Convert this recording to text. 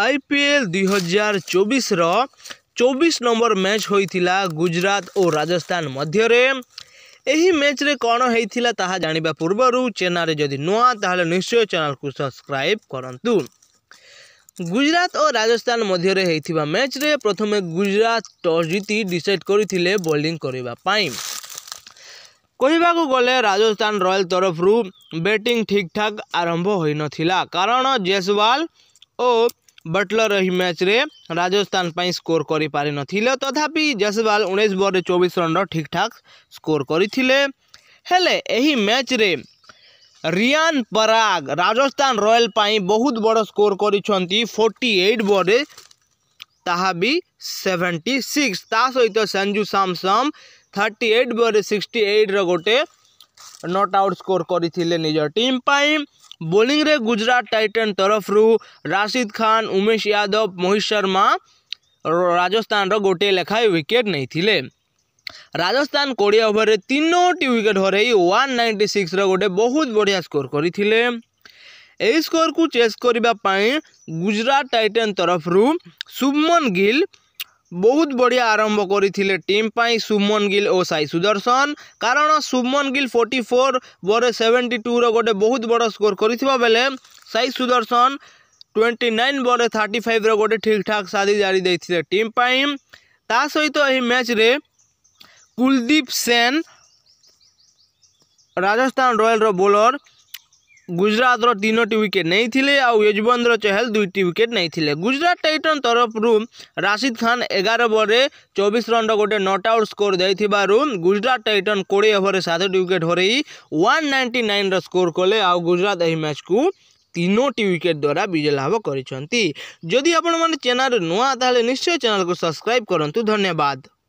IPL ଦୁଇହଜାର ଚବିଶର ଚବିଶ number match ହୋଇଥିଲା ଗୁଜରାଟ ଓ ରାଜସ୍ଥାନ ମଧ୍ୟରେ ଏହି ମ୍ୟାଚ୍ରେ କ'ଣ ହେଇଥିଲା ତାହା ଜାଣିବା ପୂର୍ବରୁ ଚ୍ୟାନେଲ୍ରେ ଯଦି ନୂଆ ତାହେଲେ ନିଶ୍ଚୟ ଚ୍ୟାନେଲ୍କୁ ସବସ୍କ୍ରାଇବ୍ କରନ୍ତୁ ଗୁଜରାଟ ଓ ରାଜସ୍ଥାନ ମଧ୍ୟରେ ହେଇଥିବା ମ୍ୟାଚ୍ରେ ପ୍ରଥମେ ଗୁଜରାଟ ଟସ୍ ଜିତି ଡିସାଇଡ଼୍ କରିଥିଲେ ବୋଲିଂ କରିବା ପାଇଁ କହିବାକୁ ଗଲେ ରାଜସ୍ଥାନ ରୟାଲ ତରଫରୁ ବ୍ୟାଟିଂ ଠିକ୍ଠାକ୍ ଆରମ୍ଭ ହୋଇନଥିଲା କାରଣ ଜେସୱାଲ ଓ બટલર ଏହି ମ୍ୟାଚ୍ରେ ରାଜସ୍ଥାନ ପାଇଁ ସ୍କୋର୍ କରିପାରିନଥିଲେ ତଥାପି ଜସୱାଲ ଉଣେଇଶ ବଲ୍ରେ ଚବିଶ ରନ୍ର ଠିକ୍ଠାକ୍ ସ୍କୋର୍ କରିଥିଲେ ହେଲେ ଏହି ମ୍ୟାଚ୍ରେ ରିଆନ୍ ପରାଗ ରାଜସ୍ଥାନ ରୟାଲ ପାଇଁ ବହୁତ ବଡ଼ ସ୍କୋର୍ କରିଛନ୍ତି ଫୋର୍ଟି ଏଇଟ୍ ବଲ୍ରେ ତାହା ବି ସେଭେଣ୍ଟି ସିକ୍ସ ତା ସହିତ ସଞ୍ଜୁ ସାମସମ୍ ଥାର୍ଟି ଏଇଟ୍ ବଲ୍ରେ ସିକ୍ସଟି ଏଇଟ୍ର ଗୋଟେ नट आउट स्कोर करम बोलींग गुजरात टाइटन तरफ रु राशिद खान उमेश यादव मोहित शर्मा राजस्थान रोटे लेखाए विकेट नहीं राजस्थान कोड़े ओभर में तीनोटी विकेट हर वन नाइंटी सिक्स रोटे बहुत बढ़िया स्कोर कर स्कोर को चेस करने गुजरात टाइटन तरफ रु शुभमन गिल ବହୁତ ବଢ଼ିଆ ଆରମ୍ଭ କରିଥିଲେ ଟିମ୍ ପାଇଁ ଶୁଭମନ ଗିଲ୍ ଓ ସାଇ ସୁଦର୍ଶନ କାରଣ ଶୁଭମନ ଗିଲ୍ ଫୋର୍ଟି ଫୋର୍ ବଲ୍ରେ ସେଭେଣ୍ଟି ଟୁର ଗୋଟେ ବହୁତ ବଡ଼ ସ୍କୋର୍ କରିଥିବା ବେଳେ ସାଇ ସୁଦର୍ଶନ ଟ୍ୱେଣ୍ଟି ନାଇନ୍ ବରେ ଥାର୍ଟି ଫାଇଭ୍ର ଗୋଟେ ଠିକ୍ ଠାକ୍ ସାଧି ଜାରି ଦେଇଥିଲେ ଟିମ୍ ପାଇଁ ତା ସହିତ ଏହି ମ୍ୟାଚ୍ରେ କୁଲଦୀପ ସେନ୍ ରାଜସ୍ଥାନ ରୟାଲ୍ର ବୋଲର୍ ଗୁଜରାଟର ତିନୋଟି ୱିକେଟ୍ ନେଇଥିଲେ ଆଉ ୟଜବନ୍ଦର ଚହଲ ଦୁଇଟି ୱିକେଟ୍ ନେଇଥିଲେ ଗୁଜରାଟ ଟାଇଟନ୍ ତରଫରୁ ରାଶିଦ୍ ଖାନ୍ ଏଗାର ଓଭରରେ ଚବିଶ ରନ୍ର ଗୋଟେ ନଟ୍ ଆଉଟ୍ ସ୍କୋର୍ ଦେଇଥିବାରୁ ଗୁଜରାଟ ଟାଇଟନ୍ କୋଡ଼ିଏ ଓଭରରେ ସାତଟି ୱିକେଟ୍ ହରେଇ ୱାନ୍ ନାଇଣ୍ଟି ନାଇନ୍ର ସ୍କୋର୍ କଲେ ଆଉ ଗୁଜରାଟ ଏହି ମ୍ୟାଚ୍କୁ ତିନୋଟି ୱିକେଟ୍ ଦ୍ୱାରା ବିଜୟ ଲାଭ କରିଛନ୍ତି ଯଦି ଆପଣମାନେ ଚ୍ୟାନେଲ୍ ନୂଆ ତାହେଲେ ନିଶ୍ଚୟ ଚ୍ୟାନେଲ୍କୁ ସବସ୍କ୍ରାଇବ୍ କରନ୍ତୁ ଧନ୍ୟବାଦ